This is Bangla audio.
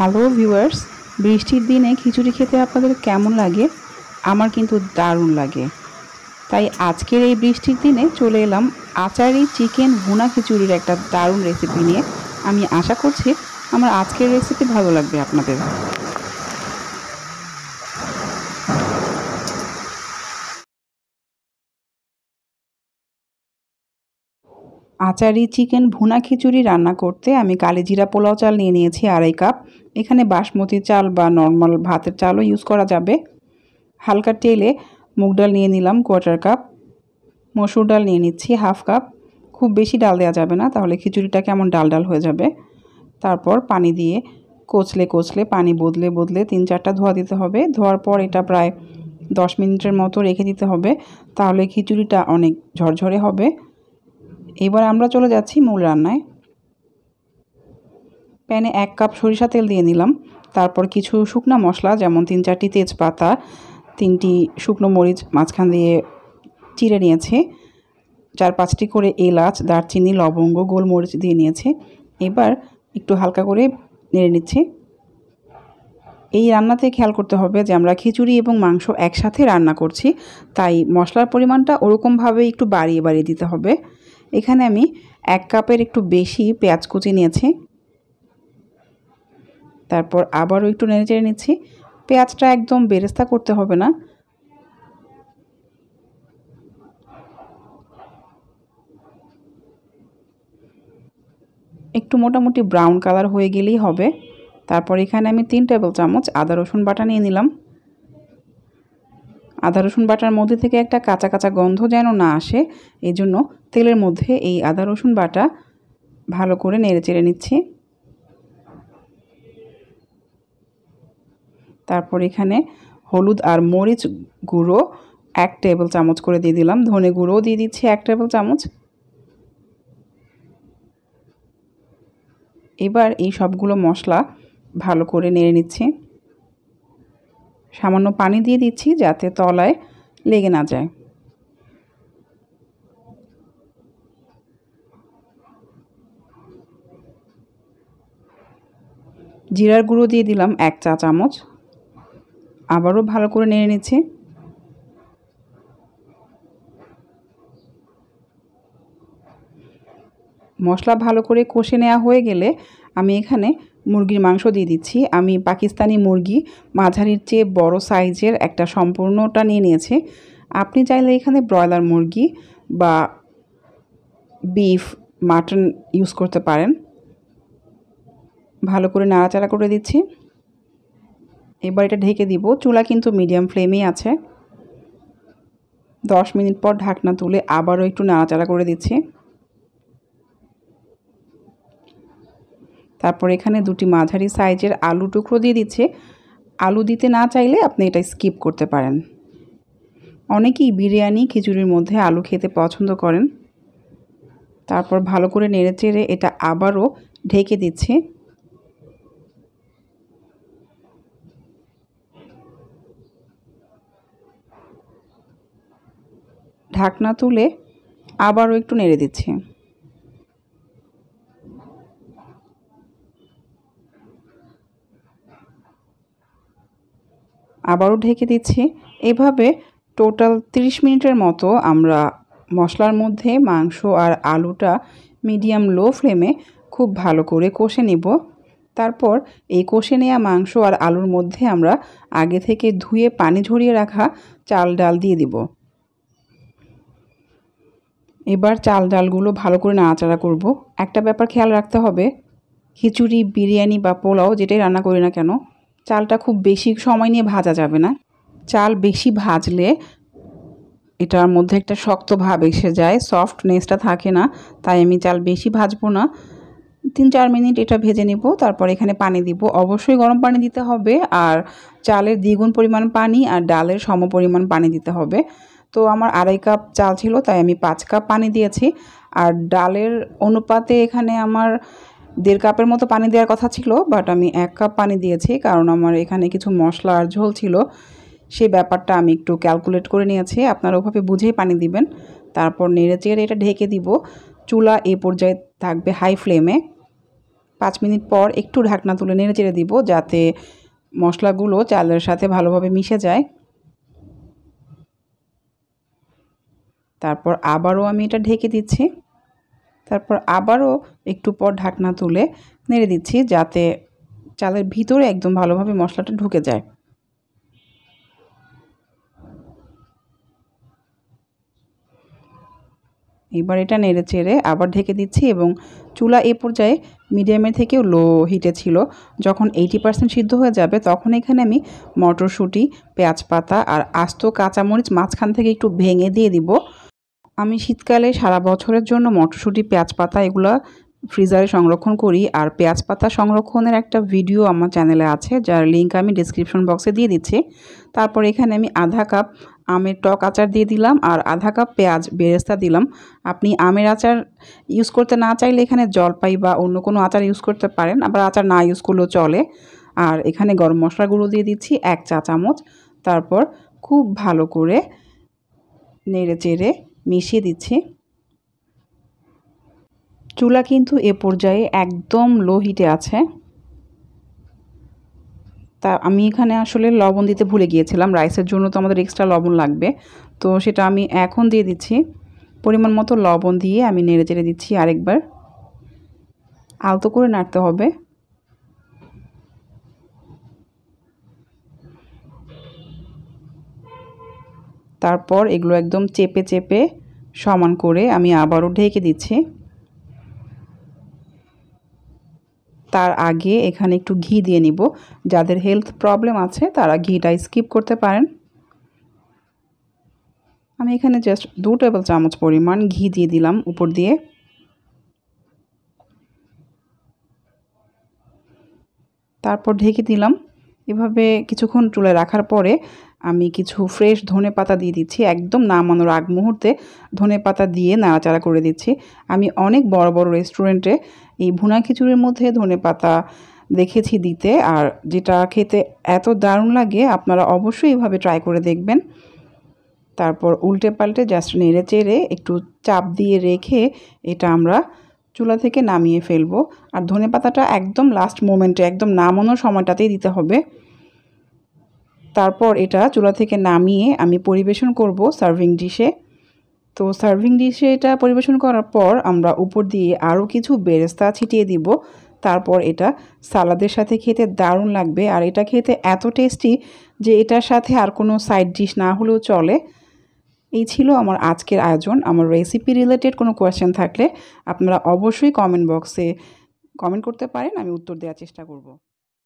হ্যালো ভিউয়ার্স বৃষ্টির দিনে খিচুড়ি খেতে আপনাদের কেমন লাগে আমার কিন্তু দারুণ লাগে তাই আজকের এই বৃষ্টির দিনে চলে এলাম আচারি চিকেন ভুনা খিচুড়ির একটা দারুণ রেসিপি নিয়ে আমি আশা করছি আমার আজকের রেসিপি ভালো লাগবে আপনাদের আচারি চিকেন ভুনা খিচুড়ি রান্না করতে আমি কালিজিরা পোলাও চাল নিয়ে নিয়েছি আড়াই কাপ এখানে বাসমতি চাল বা নর্মাল ভাতের চালও ইউজ করা যাবে হালকা তেলে মুগ ডাল নিয়ে নিলাম কোয়ার্টার কাপ মসুর ডাল নিয়ে নিচ্ছি হাফ কাপ খুব বেশি ডাল দেওয়া যাবে না তাহলে খিচুড়িটা কেমন ডাল ডাল হয়ে যাবে তারপর পানি দিয়ে কোচলে কোচলে পানি বদলে বদলে তিন চারটা ধোয়া দিতে হবে ধোয়ার পর এটা প্রায় দশ মিনিটের মতো রেখে দিতে হবে তাহলে খিচুড়িটা অনেক ঝরঝরে হবে এবার আমরা চলে যাচ্ছি মূল রান্নায় প্যানে এক কাপ সরিষা তেল দিয়ে নিলাম তারপর কিছু শুকনো মশলা যেমন তিন চারটি তেজপাতা তিনটি শুকনো মরিচ মাঝখান দিয়ে চিড়ে নিয়েছে চার পাঁচটি করে এলাচ দারচিনি লবঙ্গ গোলমরিচ দিয়ে নিয়েছে এবার একটু হালকা করে নেড়ে নিচ্ছে এই রান্নাতে খেয়াল করতে হবে যে আমরা খিচুড়ি এবং মাংস একসাথে রান্না করছি তাই মশলার পরিমাণটা ওরকমভাবে একটু বাড়িয়ে বাড়িয়ে দিতে হবে এখানে আমি এক কাপের একটু বেশি পেঁয়াজ কুচি নিয়েছি তারপর আবারও একটু নেড়ে চেড়ে নিচ্ছি পেঁয়াজটা একদম বেরেস্তা করতে হবে না একটু মোটামুটি ব্রাউন কালার হয়ে গেলেই হবে তারপর এখানে আমি তিন টেবিল চামচ আদা রসুন বাটা নিয়ে নিলাম আদা রসুন বাটার মধ্যে থেকে একটা কাঁচা কাঁচা গন্ধ যেন না আসে এই জন্য তেলের মধ্যে এই আদা রসুন বাটা ভালো করে নেড়ে চেড়ে নিচ্ছি তারপর এখানে হলুদ আর মরিচ গুঁড়ো এক টেবিল চামচ করে দিয়ে দিলাম ধনে গুঁড়োও দিয়ে দিচ্ছি এক টেবিল চামচ এবার এই সবগুলো মশলা ভালো করে নেড়ে নিচ্ছি সামান্য পানি দিয়ে দিচ্ছি যাতে তলায় লেগে না যায় জিরার গুঁড়ো দিয়ে দিলাম এক চা চামচ আবারও ভালো করে নেড়ে নিচ্ছি মশলা ভালো করে কষে নেওয়া হয়ে গেলে আমি এখানে মুরগির মাংস দিয়ে দিচ্ছি আমি পাকিস্তানি মুরগি মাঝারির চেয়ে বড় সাইজের একটা সম্পূর্ণটা নিয়ে নিয়েছে আপনি চাইলে এখানে ব্রয়লার মুরগি বা বিফ মাটন ইউজ করতে পারেন ভালো করে নাড়াচাড়া করে দিচ্ছি এবার এটা ঢেকে দিব চুলা কিন্তু মিডিয়াম ফ্লেমেই আছে দশ মিনিট পর ঢাকনা তুলে আবারও একটু নাড়াচাড়া করে দিচ্ছি তারপর এখানে দুটি মাঝারি সাইজের আলু টুকরো দিয়ে দিচ্ছে আলু দিতে না চাইলে আপনি এটা স্কিপ করতে পারেন অনেকেই বিরিয়ানি খিচুড়ির মধ্যে আলু খেতে পছন্দ করেন তারপর ভালো করে চেড়ে এটা আবারও ঢেকে দিচ্ছে ঢাকনা তুলে আবারও একটু নেড়ে দিচ্ছে আবারও ঢেকে দিচ্ছি এভাবে টোটাল 30 মিনিটের মতো আমরা মশলার মধ্যে মাংস আর আলুটা মিডিয়াম লো ফ্লেমে খুব ভালো করে কষে নেব তারপর এই কষে নেওয়া মাংস আর আলুর মধ্যে আমরা আগে থেকে ধুয়ে পানি ঝরিয়ে রাখা চাল ডাল দিয়ে দিব এবার চাল ডালগুলো ভালো করে নাড়াচাড়া করব একটা ব্যাপার খেয়াল রাখতে হবে খিচুড়ি বিরিয়ানি বা পোলাও যেটাই রান্না করি না কেন চালটা খুব বেশি সময় নিয়ে ভাজা যাবে না চাল বেশি ভাজলে এটার মধ্যে একটা শক্ত ভাব এসে যায় সফটনেসটা থাকে না তাই আমি চাল বেশি ভাজবো না তিন চার মিনিট এটা ভেজে নেব তারপর এখানে পানি দিব অবশ্যই গরম পানি দিতে হবে আর চালের দ্বিগুণ পরিমাণ পানি আর ডালের সম পরিমাণ পানি দিতে হবে তো আমার আড়াই কাপ চাল ছিল তাই আমি পাঁচ কাপ পানি দিয়েছি আর ডালের অনুপাতে এখানে আমার দেড় কাপের মতো পানি দেওয়ার কথা ছিল বাট আমি এক কাপ পানি দিয়েছি কারণ আমার এখানে কিছু মশলা আর ঝোল ছিল সেই ব্যাপারটা আমি একটু ক্যালকুলেট করে নিয়েছি আপনারা ওভাবে বুঝেই পানি দিবেন তারপর নেড়ে চেড়ে এটা ঢেকে দিব চুলা এ পর্যায়ে থাকবে হাই ফ্লেমে পাঁচ মিনিট পর একটু ঢাকনা তুলে নেড়ে চেড়ে দিব যাতে মশলাগুলো চালের সাথে ভালোভাবে মিশে যায় তারপর আবারও আমি এটা ঢেকে দিচ্ছি তারপর আবারও একটু পর ঢাকনা তুলে নেড়ে দিচ্ছি যাতে চালের ভিতরে একদম ভালোভাবে মশলাটা ঢুকে যায় এবার এটা নেড়ে চেড়ে আবার ঢেকে দিচ্ছি এবং চুলা এ পর্যায়ে মিডিয়ামে থেকেও লো হিটে ছিল যখন এইটি পার্সেন্ট সিদ্ধ হয়ে যাবে তখন এখানে আমি মটরশুঁটি পেঁয়াজ পাতা আর আস্ত কাঁচামরিচ মাঝখান থেকে একটু ভেঙে দিয়ে দিব আমি শীতকালে সারা বছরের জন্য মটরশুঁটি পেঁয়াজ পাতা এগুলো ফ্রিজারে সংরক্ষণ করি আর পেঁয়াজ পাতা সংরক্ষণের একটা ভিডিও আমার চ্যানেলে আছে যার লিঙ্ক আমি ডিসক্রিপশন বক্সে দিয়ে দিচ্ছি তারপর এখানে আমি আধা কাপ আমের টক আচার দিয়ে দিলাম আর আধা কাপ পেঁয়াজ বেরেস্তা দিলাম আপনি আমের আচার ইউজ করতে না চাইলে এখানে জলপাই বা অন্য কোনো আচার ইউজ করতে পারেন আবার আচার না ইউজ করলেও চলে আর এখানে গরম মশলা গুঁড়ো দিয়ে দিচ্ছি এক চা চামচ তারপর খুব ভালো করে নেড়ে চেড়ে মিশিয়ে দিচ্ছি চুলা কিন্তু এ পর্যায়ে একদম লো হিটে আছে তা আমি এখানে আসলে লবণ দিতে ভুলে গিয়েছিলাম রাইসের জন্য তো আমাদের এক্সট্রা লবণ লাগবে তো সেটা আমি এখন দিয়ে দিচ্ছি পরিমাণ মতো লবণ দিয়ে আমি নেড়ে চেড়ে দিচ্ছি আরেকবার আলতো করে নাড়তে হবে তারপর এগুলো একদম চেপে চেপে সমান করে আমি আবারও ঢেকে দিচ্ছি তার আগে এখানে একটু ঘি দিয়ে নিব যাদের হেলথ প্রবলেম আছে তারা ঘিটা স্কিপ করতে পারেন আমি এখানে জাস্ট দু টেবিল চামচ পরিমাণ ঘি দিয়ে দিলাম উপর দিয়ে তারপর ঢেকে দিলাম এভাবে কিছুক্ষণ চুলে রাখার পরে আমি কিছু ফ্রেশ ধনে পাতা দিয়ে দিচ্ছি একদম নামানোর আগ মুহূর্তে ধনে পাতা দিয়ে নাড়াচাড়া করে দিচ্ছি আমি অনেক বড় বড় রেস্টুরেন্টে এই ভুনা খিচুড়ির মধ্যে ধনে পাতা দেখেছি দিতে আর যেটা খেতে এত দারুণ লাগে আপনারা অবশ্যই এভাবে ট্রাই করে দেখবেন তারপর উল্টে পাল্টে জাস্ট নেড়ে চেড়ে একটু চাপ দিয়ে রেখে এটা আমরা চুলা থেকে নামিয়ে ফেলবো আর ধনে পাতাটা একদম লাস্ট মোমেন্টে একদম নামানোর সময়টাতেই দিতে হবে তারপর এটা চুলা থেকে নামিয়ে আমি পরিবেশন করব সার্ভিং ডিশে তো সার্ভিং ডিশে এটা পরিবেশন করার পর আমরা উপর দিয়ে আরও কিছু বেরেস্তা ছিটিয়ে দিব তারপর এটা সালাদের সাথে খেতে দারুণ লাগবে আর এটা খেতে এত টেস্টি যে এটার সাথে আর কোনো সাইড ডিশ না হলেও চলে এই ছিল আমার আজকের আয়োজন আমার রেসিপি রিলেটেড কোনো কোয়েশ্চেন থাকলে আপনারা অবশ্যই কমেন্ট বক্সে কমেন্ট করতে পারেন আমি উত্তর দেওয়ার চেষ্টা করব